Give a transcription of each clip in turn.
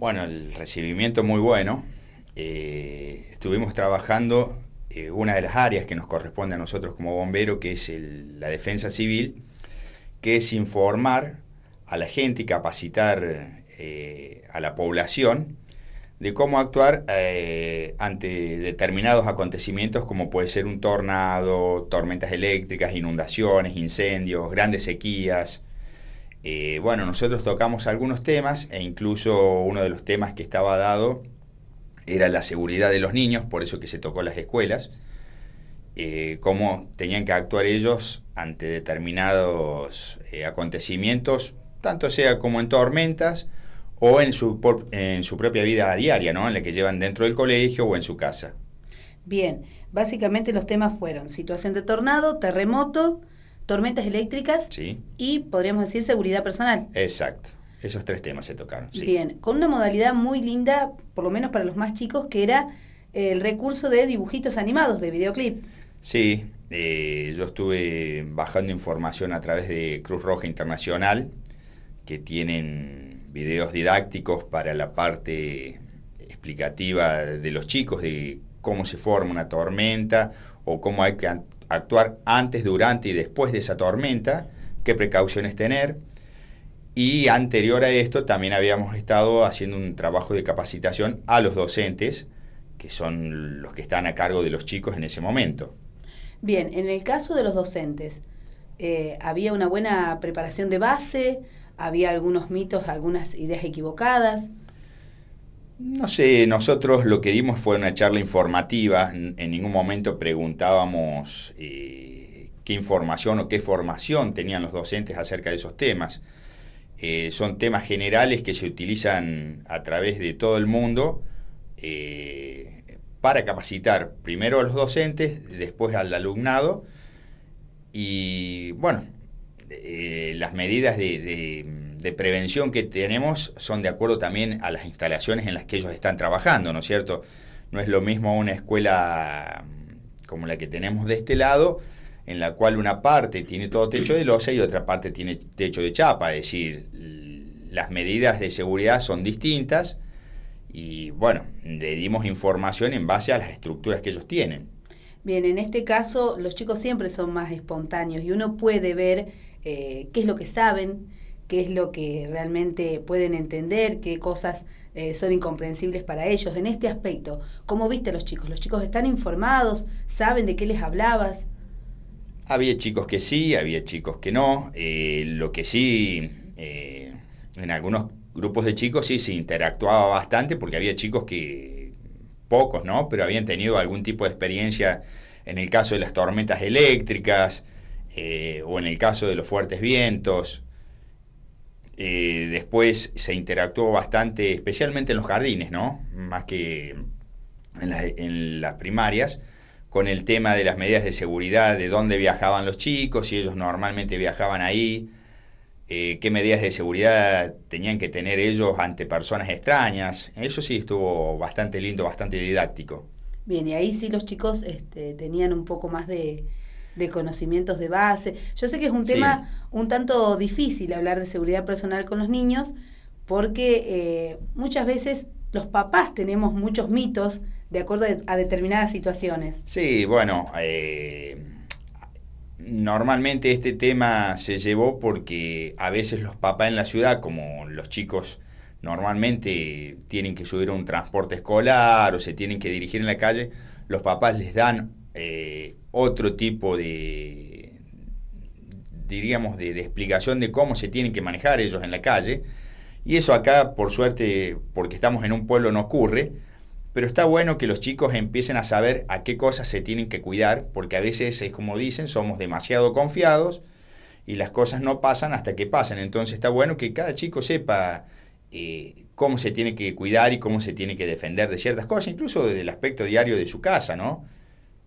Bueno, el recibimiento muy bueno. Eh, estuvimos trabajando en eh, una de las áreas que nos corresponde a nosotros como bombero, que es la defensa civil, que es informar a la gente y capacitar eh, a la población de cómo actuar ante determinados acontecimientos como puede ser un tornado, tormentas eléctricas, inundaciones, incendios, grandes sequías, eh, bueno, nosotros tocamos algunos temas e incluso uno de los temas que estaba dado era la seguridad de los niños, por eso que se tocó las escuelas, eh, cómo tenían que actuar ellos ante determinados eh, acontecimientos, tanto sea como en tormentas o en su, en su propia vida diaria, ¿no? en la que llevan dentro del colegio o en su casa. Bien, básicamente los temas fueron situación de tornado, terremoto, tormentas eléctricas y podríamos decir seguridad personal. Exacto. Esos tres temas se tocaron. Bien, con una modalidad muy linda, por lo menos para los más chicos, que era el recurso de dibujitos animados, de videoclip. Sí, eh, yo estuve bajando información a través de Cruz Roja Internacional, que tienen videos didácticos para la parte explicativa de los chicos, de cómo se forma una tormenta o cómo hay que actuar antes, durante y después de esa tormenta, qué precauciones tener. Y anterior a esto también habíamos estado haciendo un trabajo de capacitación a los docentes, que son los que están a cargo de los chicos en ese momento. Bien, en el caso de los docentes, eh, ¿había una buena preparación de base? ¿Había algunos mitos, algunas ideas equivocadas? No sé, nosotros lo que dimos fue una charla informativa, en ningún momento preguntábamos eh, qué información o qué formación tenían los docentes acerca de esos temas. Eh, son temas generales que se utilizan a través de todo el mundo eh, para capacitar primero a los docentes, después al alumnado y bueno, las medidas de de prevención que tenemos son de acuerdo también a las instalaciones en las que ellos están trabajando, ¿no es cierto? No es lo mismo una escuela mm, como la que tenemos de este lado, en la cual una parte tiene todo techo de losa y otra parte tiene techo de chapa, es decir, las medidas de seguridad son distintas y bueno, le dimos información en base a las estructuras que ellos tienen. Bien, en este caso los chicos siempre son más espontáneos y uno puede ver eh, qué es lo que saben, qué es lo que realmente pueden entender, qué cosas eh, son incomprensibles para ellos. En este aspecto, ¿cómo viste a los chicos? ¿Los chicos están informados? ¿Saben de qué les hablabas? Había chicos que sí, había chicos que no. Eh, lo que sí, eh, en algunos grupos de chicos sí se interactuaba bastante porque había chicos que, pocos, ¿no? Pero habían tenido algún tipo de experiencia en el caso de las tormentas eléctricas o en el caso de los fuertes vientos. Eh, después se interactuó bastante, especialmente en los jardines, ¿no? Más que en, las primarias, con el tema de las medidas de seguridad, de dónde viajaban los chicos, si ellos normalmente viajaban ahí, eh, qué medidas de seguridad tenían que tener ellos ante personas extrañas. Eso sí estuvo bastante lindo, bastante didáctico. Bien, y ahí sí los chicos este, tenían un poco más de, de conocimientos de base. Yo sé que es un tema un tanto difícil hablar de seguridad personal con los niños, porque eh, muchas veces los papás tenemos muchos mitos de acuerdo a determinadas situaciones. Sí, bueno, eh, normalmente este tema se llevó porque a veces los papás en la ciudad, como los chicos normalmente tienen que subir a un transporte escolar o se tienen que dirigir en la calle, los papás les dan... Eh, otro tipo de, diríamos, de, explicación de cómo se tienen que manejar ellos en la calle. Y eso acá, por suerte, porque estamos en un pueblo, no ocurre. Pero está bueno que los chicos empiecen a saber a qué cosas se tienen que cuidar, porque a veces es como dicen, somos demasiado confiados y las cosas no pasan hasta que pasan. Entonces está bueno que cada chico sepa eh, cómo se tiene que cuidar y cómo se tiene que defender de ciertas cosas, incluso desde el aspecto diario de su casa, ¿no?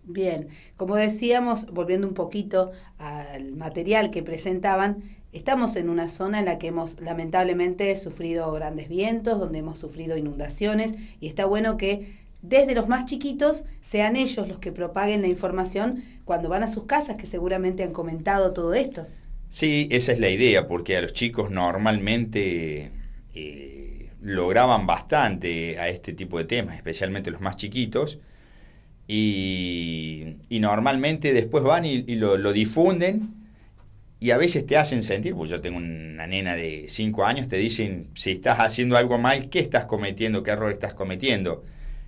Bien, como decíamos, volviendo un poquito al material que presentaban, estamos en una zona en la que hemos lamentablemente sufrido grandes vientos, donde hemos sufrido inundaciones y está bueno que desde los más chiquitos sean ellos los que propaguen la información cuando van a sus casas, que seguramente han comentado todo esto. Sí, esa es la idea, porque a los chicos normalmente... Eh, lograban bastante a este tipo de temas, especialmente los más chiquitos, y, normalmente después van y, lo, difunden y a veces te hacen sentir, pues yo tengo una nena de 5 años, te dicen, si estás haciendo algo mal, ¿qué estás cometiendo? ¿Qué error estás cometiendo?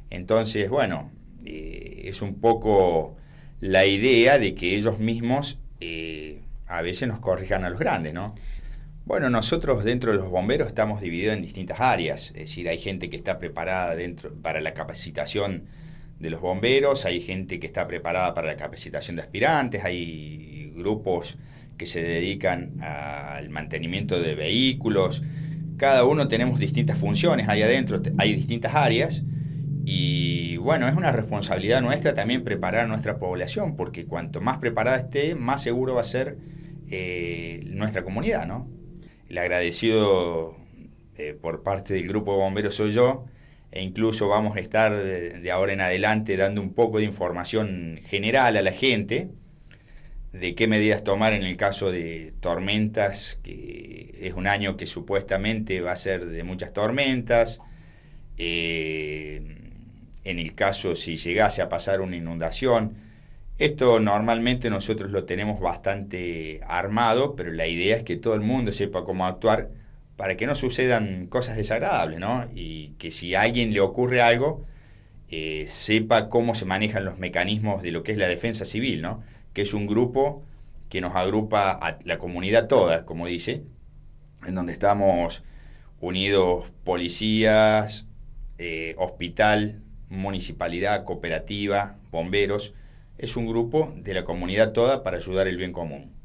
Entonces, bueno, eh, es un poco la idea de que ellos mismos eh, a veces nos corrijan a los grandes, ¿no? Bueno, nosotros dentro de los bomberos estamos divididos en distintas áreas, es decir, hay gente que está preparada dentro para la capacitación de los bomberos, hay gente que está preparada para la capacitación de aspirantes, hay grupos que se dedican al mantenimiento de vehículos. Cada uno tenemos distintas funciones ahí adentro, hay distintas áreas y bueno, es una responsabilidad nuestra también preparar a nuestra población porque cuanto más preparada esté, más seguro va a ser eh, nuestra comunidad, ¿no? El agradecido eh, por parte del grupo de bomberos soy yo, e incluso vamos a estar de, ahora en adelante dando un poco de información general a la gente de qué medidas tomar en el caso de tormentas, que es un año que supuestamente va a ser de muchas tormentas. Eh, en el caso si llegase a pasar una inundación, esto normalmente nosotros lo tenemos bastante armado, pero la idea es que todo el mundo sepa cómo actuar para que no sucedan cosas desagradables, ¿no? Y que si a alguien le ocurre algo, eh, sepa cómo se manejan los mecanismos de lo que es la defensa civil, ¿no? Que es un grupo que nos agrupa a la comunidad toda, como dice, en donde estamos unidos policías, eh, hospital, municipalidad, cooperativa, bomberos. Es un grupo de la comunidad toda para ayudar el bien común.